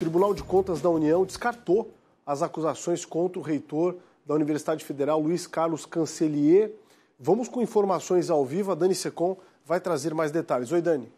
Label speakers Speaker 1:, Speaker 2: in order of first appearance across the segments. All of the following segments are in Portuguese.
Speaker 1: O Tribunal de Contas da União descartou as acusações contra o reitor da Universidade Federal, Luiz Carlos Cancelier. Vamos com informações ao vivo. A Dani Secom vai trazer mais detalhes. Oi, Dani.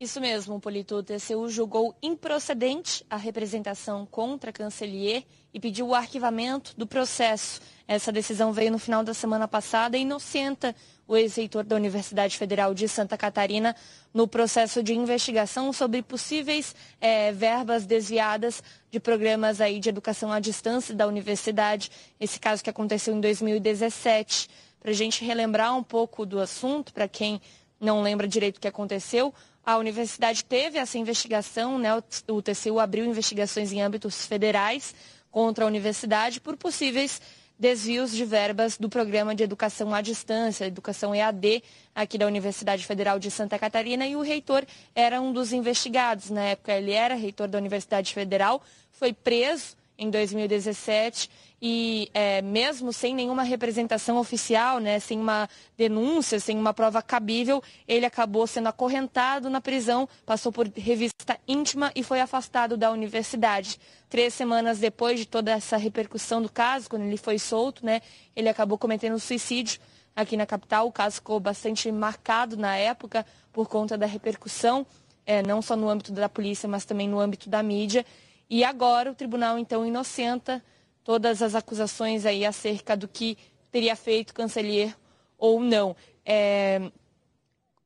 Speaker 2: Isso mesmo, Polito. O TCU julgou improcedente a representação contra Cancelier e pediu o arquivamento do processo. Essa decisão veio no final da semana passada e inocenta o ex-reitor da Universidade Federal de Santa Catarina no processo de investigação sobre possíveis eh, verbas desviadas de programas aí de educação à distância da universidade. Esse caso que aconteceu em 2017. Para a gente relembrar um pouco do assunto, para quem não lembra direito o que aconteceu, a universidade teve essa investigação, né? o TCU abriu investigações em âmbitos federais contra a universidade por possíveis desvios de verbas do programa de educação à distância, educação EAD, aqui da Universidade Federal de Santa Catarina, e o reitor era um dos investigados. Na época, ele era reitor da Universidade Federal, foi preso em 2017 e é, mesmo sem nenhuma representação oficial, né, sem uma denúncia, sem uma prova cabível, ele acabou sendo acorrentado na prisão, passou por revista íntima e foi afastado da universidade. Três semanas depois de toda essa repercussão do caso, quando ele foi solto, né, ele acabou cometendo suicídio aqui na capital. O caso ficou bastante marcado na época por conta da repercussão, é, não só no âmbito da polícia, mas também no âmbito da mídia. E agora o tribunal então inocenta todas as acusações aí acerca do que teria feito o cancelier ou não. É,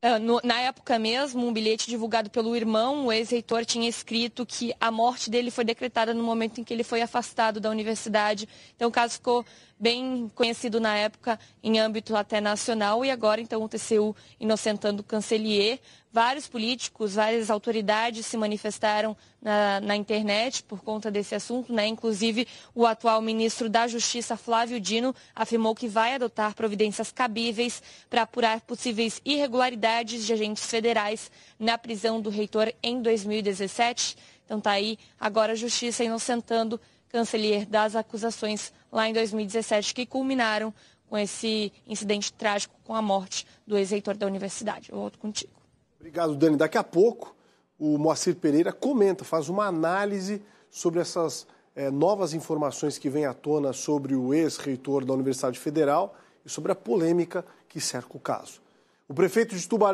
Speaker 2: ah, no, na época mesmo, um bilhete divulgado pelo irmão, o ex-reitor tinha escrito que a morte dele foi decretada no momento em que ele foi afastado da universidade. Então, o caso ficou bem conhecido na época em âmbito até nacional e agora, então, o TCU inocentando o cancelier. Vários políticos, várias autoridades se manifestaram na, na internet por conta desse assunto, né? Inclusive, o atual ministro da Justiça, Flávio Dino, afirmou que vai adotar providências cabíveis para apurar possíveis irregularidades atividades de agentes federais na prisão do reitor em 2017. Então está aí agora a justiça inocentando cancelier das acusações lá em 2017 que culminaram com esse incidente trágico com a morte do ex-reitor da universidade. Eu volto contigo.
Speaker 1: Obrigado, Dani. Daqui a pouco o Moacir Pereira comenta, faz uma análise sobre essas é, novas informações que vêm à tona sobre o ex-reitor da Universidade Federal e sobre a polêmica que cerca o caso. O prefeito de Tubarão